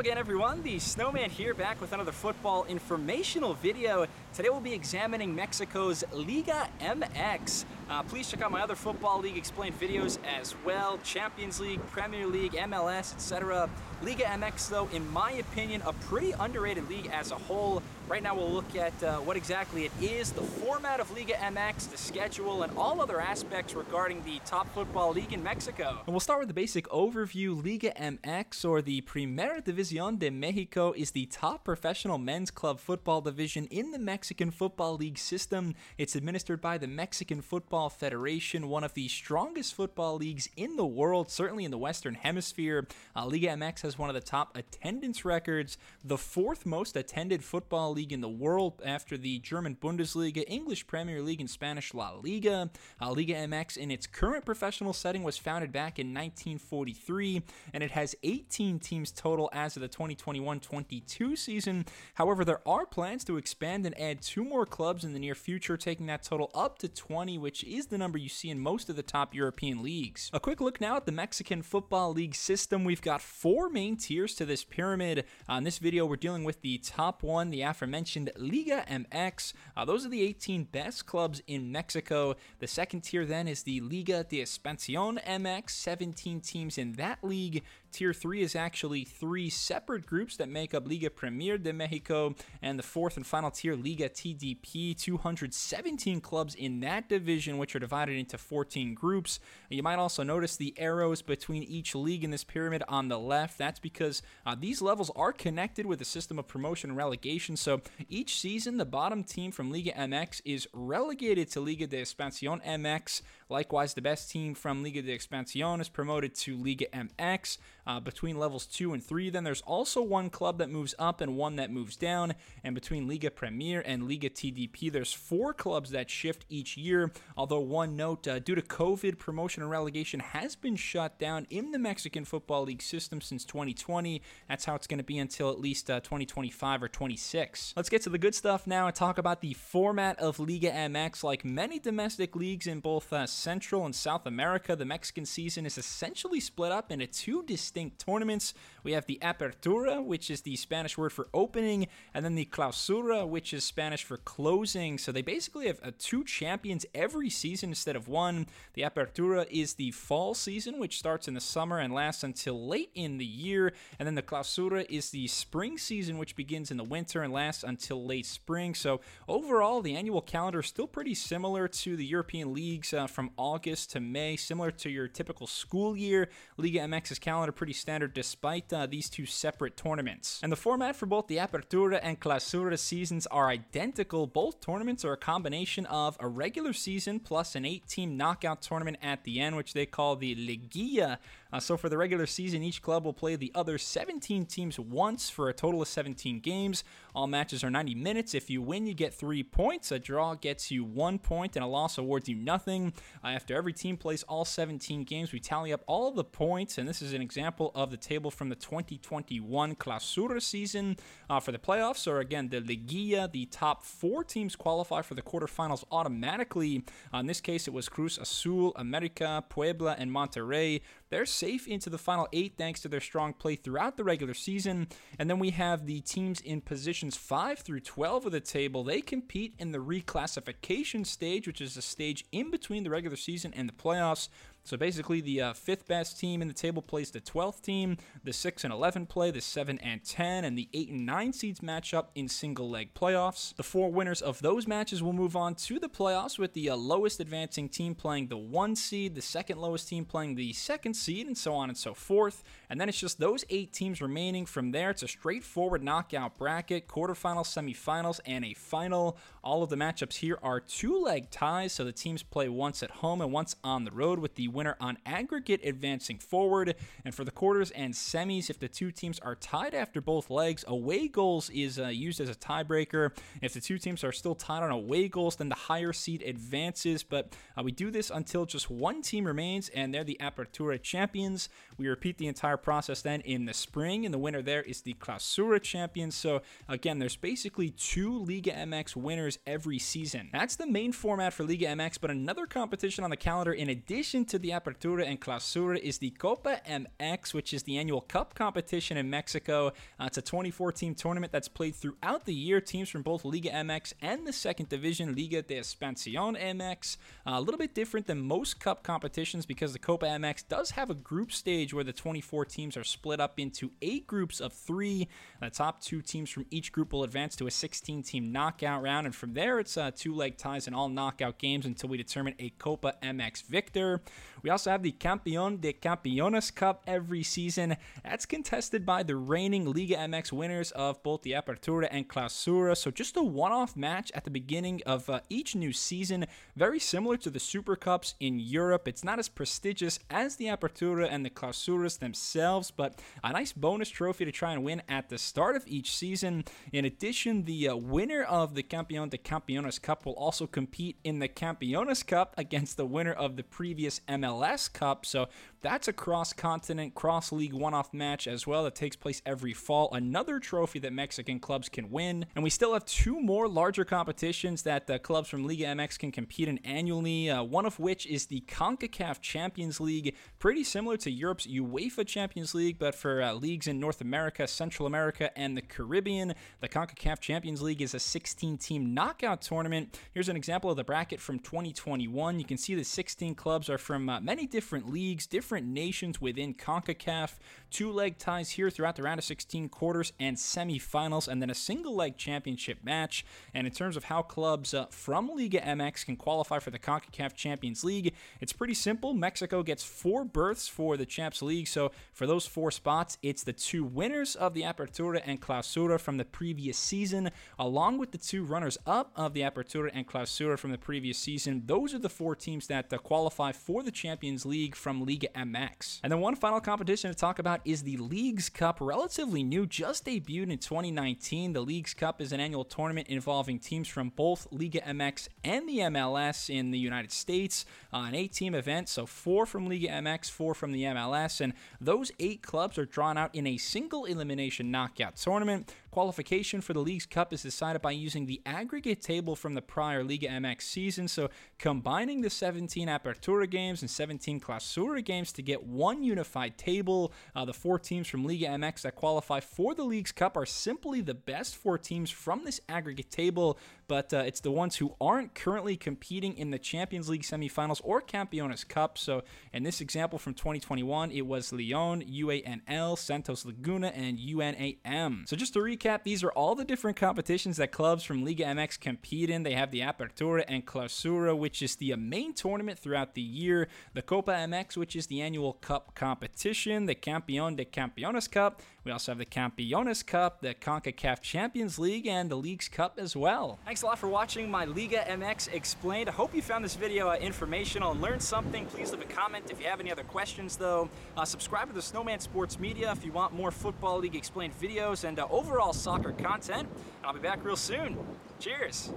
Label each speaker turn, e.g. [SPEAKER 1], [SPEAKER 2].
[SPEAKER 1] again everyone, the Snowman here back with another football informational video. Today we'll be examining Mexico's Liga MX. Uh, please check out my other Football League Explained videos as well, Champions League, Premier League, MLS, etc. Liga MX though, in my opinion, a pretty underrated league as a whole. Right now we'll look at uh, what exactly it is, the format of Liga MX, the schedule, and all other aspects regarding the top football league in Mexico. And we'll start with the basic overview. Liga MX, or the Primera División de Mexico, is the top professional men's club football division in the Mexican Football League system. It's administered by the Mexican Football Federation, one of the strongest football leagues in the world, certainly in the Western Hemisphere. Uh, Liga MX has one of the top attendance records, the fourth most attended football league in the world after the German Bundesliga, English Premier League, and Spanish La Liga. Uh, Liga MX in its current professional setting was founded back in 1943, and it has 18 teams total as of the 2021 22 season. However, there are plans to expand and add two more clubs in the near future, taking that total up to 20, which is the number you see in most of the top European leagues. A quick look now at the Mexican Football League system. We've got four main tiers to this pyramid. On this video, we're dealing with the top one, the aforementioned Liga MX. Uh, those are the 18 best clubs in Mexico. The second tier then is the Liga de Expansión MX, 17 teams in that league. Tier 3 is actually three separate groups that make up Liga Premier de Mexico, and the fourth and final tier, Liga TDP, 217 clubs in that division, which are divided into 14 groups. You might also notice the arrows between each league in this pyramid on the left. That's because uh, these levels are connected with a system of promotion and relegation, so so each season, the bottom team from Liga MX is relegated to Liga de Expansión MX. Likewise, the best team from Liga de Expansión is promoted to Liga MX uh, between levels two and three. Then there's also one club that moves up and one that moves down. And between Liga Premier and Liga TDP, there's four clubs that shift each year. Although, one note uh, due to COVID, promotion and relegation has been shut down in the Mexican Football League system since 2020. That's how it's going to be until at least uh, 2025 or 26. Let's get to the good stuff now and talk about the format of Liga MX. Like many domestic leagues in both uh, Central and South America, the Mexican season is essentially split up into two distinct distinct tournaments. We have the Apertura, which is the Spanish word for opening, and then the Clausura, which is Spanish for closing. So they basically have uh, two champions every season instead of one. The Apertura is the fall season, which starts in the summer and lasts until late in the year. And then the Clausura is the spring season, which begins in the winter and lasts until late spring. So overall, the annual calendar is still pretty similar to the European leagues uh, from August to May, similar to your typical school year. Liga MX's calendar pretty pretty standard despite uh, these two separate tournaments. And the format for both the Apertura and Clausura seasons are identical. Both tournaments are a combination of a regular season plus an eight team knockout tournament at the end, which they call the Liguilla. Uh, so for the regular season, each club will play the other 17 teams once for a total of 17 games. All matches are 90 minutes. If you win, you get three points. A draw gets you one point, and a loss awards you nothing. Uh, after every team plays all 17 games, we tally up all the points, and this is an example example of the table from the 2021 Clausura season uh, for the playoffs. Or again, the Liguilla, the top four teams qualify for the quarterfinals automatically. Uh, in this case, it was Cruz Azul, America, Puebla, and Monterrey. They're safe into the final eight thanks to their strong play throughout the regular season. And then we have the teams in positions 5 through 12 of the table. They compete in the reclassification stage, which is the stage in between the regular season and the playoffs. So basically, the uh, fifth best team in the table plays the 12th team. The 6 and 11 play the 7 and 10, and the 8 and 9 seeds match up in single leg playoffs. The four winners of those matches will move on to the playoffs with the uh, lowest advancing team playing the 1 seed, the second lowest team playing the 2nd seed, and so on and so forth. And then it's just those 8 teams remaining from there. It's a straightforward knockout bracket, quarterfinals, semifinals, and a final. All of the matchups here are two leg ties, so the teams play once at home and once on the road with the winner on aggregate advancing forward. And for the quarters and semis, if the two teams are tied after both legs, away goals is uh, used as a tiebreaker. If the two teams are still tied on away goals, then the higher seed advances. But uh, we do this until just one team remains, and they're the Apertura champions. We repeat the entire process then in the spring, and the winner there is the Clausura champions. So again, there's basically two Liga MX winners every season. That's the main format for Liga MX, but another competition on the calendar in addition to the the Apertura and Clausura is the Copa MX, which is the annual cup competition in Mexico. Uh, it's a 24 team tournament that's played throughout the year. Teams from both Liga MX and the second division, Liga de Expansión MX, uh, a little bit different than most cup competitions because the Copa MX does have a group stage where the 24 teams are split up into eight groups of three. The top two teams from each group will advance to a 16 team knockout round. And from there, it's uh, two leg ties in all knockout games until we determine a Copa MX victor. We also have the Campeón de Campeones Cup every season. That's contested by the reigning Liga MX winners of both the Apertura and Clausura. So just a one-off match at the beginning of uh, each new season, very similar to the Super Cups in Europe. It's not as prestigious as the Apertura and the Clausuras themselves, but a nice bonus trophy to try and win at the start of each season. In addition, the uh, winner of the Campeón de Campeones Cup will also compete in the Campeones Cup against the winner of the previous ML. MLS Cup. So that's a cross continent, cross league one off match as well that takes place every fall. Another trophy that Mexican clubs can win. And we still have two more larger competitions that the clubs from Liga MX can compete in annually, uh, one of which is the CONCACAF Champions League, pretty similar to Europe's UEFA Champions League, but for uh, leagues in North America, Central America, and the Caribbean. The CONCACAF Champions League is a 16 team knockout tournament. Here's an example of the bracket from 2021. You can see the 16 clubs are from uh, many different leagues, different different nations within CONCACAF, two leg ties here throughout the round of 16 quarters and semifinals, and then a single leg championship match. And in terms of how clubs uh, from Liga MX can qualify for the CONCACAF Champions League, it's pretty simple. Mexico gets four berths for the Champs League. So for those four spots, it's the two winners of the Apertura and Clausura from the previous season, along with the two runners up of the Apertura and Clausura from the previous season. Those are the four teams that uh, qualify for the Champions League from Liga MX. And then one final competition to talk about is the League's Cup, relatively new, just debuted in 2019. The League's Cup is an annual tournament involving teams from both Liga MX and the MLS in the United States, uh, an eight team event. So four from Liga MX, four from the MLS. And those eight clubs are drawn out in a single elimination knockout tournament. Qualification for the League's Cup is decided by using the aggregate table from the prior Liga MX season, so combining the 17 Apertura games and 17 Clausura games to get one unified table. Uh, the four teams from Liga MX that qualify for the League's Cup are simply the best four teams from this aggregate table, but uh, it's the ones who aren't currently competing in the Champions League semifinals or Campeones Cup. So, in this example from 2021, it was Lyon, UANL, Santos Laguna, and UNAM. So, just to recap, recap, these are all the different competitions that clubs from Liga MX compete in. They have the Apertura and Clausura, which is the main tournament throughout the year, the Copa MX, which is the annual cup competition, the Campeón de Campeones Cup, we also have the Campeones Cup, the CONCACAF Champions League, and the League's Cup as well. Thanks a lot for watching my Liga MX Explained. I hope you found this video uh, informational and learned something. Please leave a comment if you have any other questions, though. Uh, subscribe to the Snowman Sports Media if you want more Football League Explained videos and uh, overall soccer content. I'll be back real soon. Cheers.